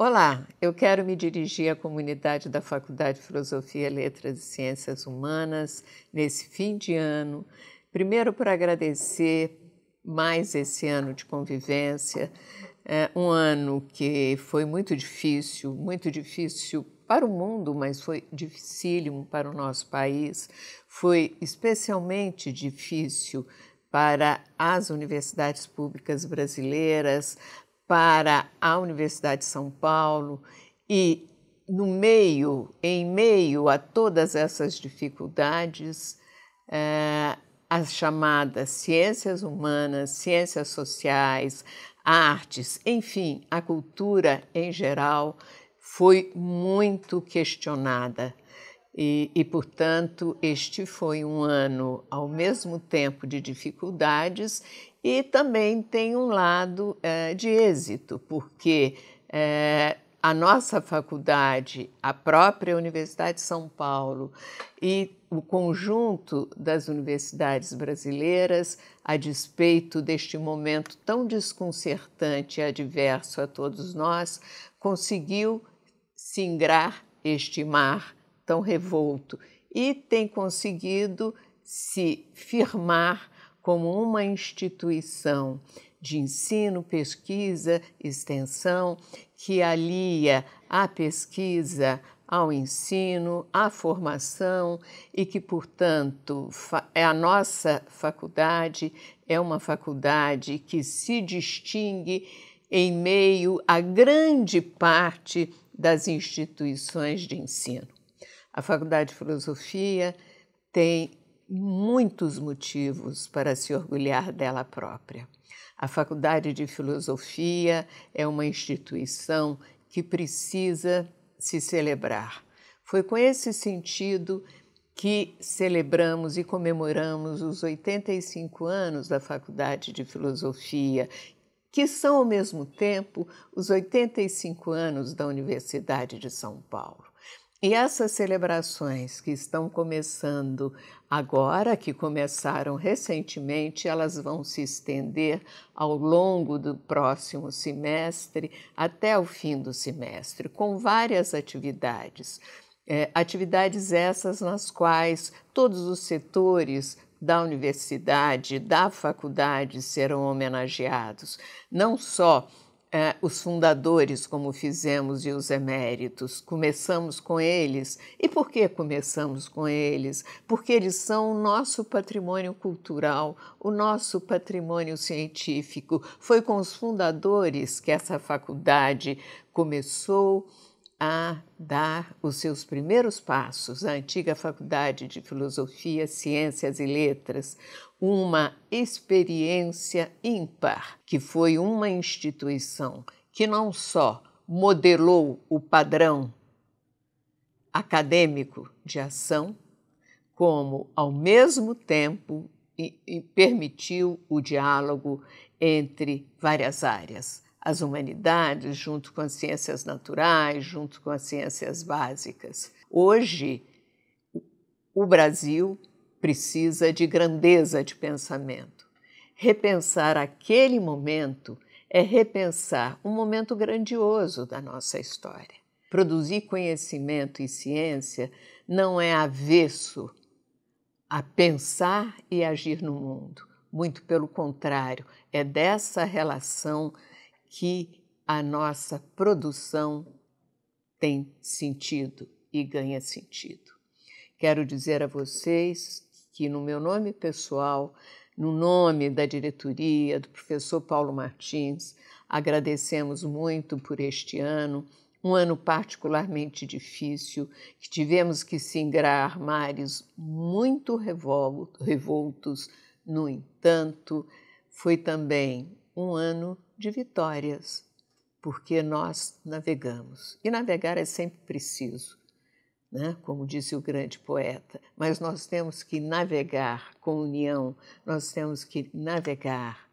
Olá, eu quero me dirigir à comunidade da Faculdade de Filosofia, Letras e Ciências Humanas nesse fim de ano, primeiro para agradecer mais esse ano de convivência, é, um ano que foi muito difícil, muito difícil para o mundo, mas foi dificílimo para o nosso país, foi especialmente difícil para as universidades públicas brasileiras, para a Universidade de São Paulo e no meio, em meio a todas essas dificuldades, eh, as chamadas ciências humanas, ciências sociais, artes, enfim, a cultura em geral foi muito questionada e, e, portanto, este foi um ano ao mesmo tempo de dificuldades e também tem um lado é, de êxito, porque é, a nossa faculdade, a própria Universidade de São Paulo e o conjunto das universidades brasileiras, a despeito deste momento tão desconcertante e adverso a todos nós, conseguiu singrar este mar tão revolto e tem conseguido se firmar como uma instituição de ensino, pesquisa, extensão, que alia a pesquisa ao ensino, à formação e que, portanto, é a nossa faculdade é uma faculdade que se distingue em meio a grande parte das instituições de ensino. A Faculdade de Filosofia tem muitos motivos para se orgulhar dela própria. A Faculdade de Filosofia é uma instituição que precisa se celebrar. Foi com esse sentido que celebramos e comemoramos os 85 anos da Faculdade de Filosofia, que são ao mesmo tempo os 85 anos da Universidade de São Paulo. E essas celebrações que estão começando agora, que começaram recentemente, elas vão se estender ao longo do próximo semestre, até o fim do semestre, com várias atividades. É, atividades essas nas quais todos os setores da universidade, da faculdade serão homenageados, não só é, os fundadores, como fizemos, e os eméritos. Começamos com eles. E por que começamos com eles? Porque eles são o nosso patrimônio cultural, o nosso patrimônio científico. Foi com os fundadores que essa faculdade começou a dar os seus primeiros passos à antiga Faculdade de Filosofia, Ciências e Letras, uma experiência ímpar, que foi uma instituição que não só modelou o padrão acadêmico de ação, como, ao mesmo tempo, permitiu o diálogo entre várias áreas as humanidades, junto com as ciências naturais, junto com as ciências básicas. Hoje, o Brasil precisa de grandeza de pensamento. Repensar aquele momento é repensar um momento grandioso da nossa história. Produzir conhecimento e ciência não é avesso a pensar e agir no mundo. Muito pelo contrário, é dessa relação que a nossa produção tem sentido e ganha sentido. Quero dizer a vocês que, no meu nome pessoal, no nome da diretoria, do professor Paulo Martins, agradecemos muito por este ano, um ano particularmente difícil, que tivemos que singrar mares muito revoltos. No entanto, foi também um ano de vitórias, porque nós navegamos. E navegar é sempre preciso, né? como disse o grande poeta, mas nós temos que navegar com união, nós temos que navegar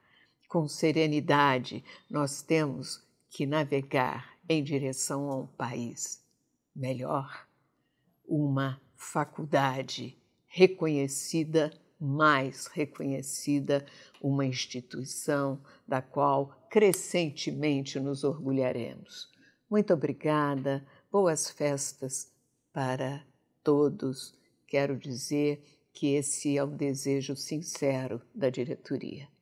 com serenidade, nós temos que navegar em direção a um país melhor, uma faculdade reconhecida mais reconhecida, uma instituição da qual crescentemente nos orgulharemos. Muito obrigada, boas festas para todos. Quero dizer que esse é um desejo sincero da diretoria.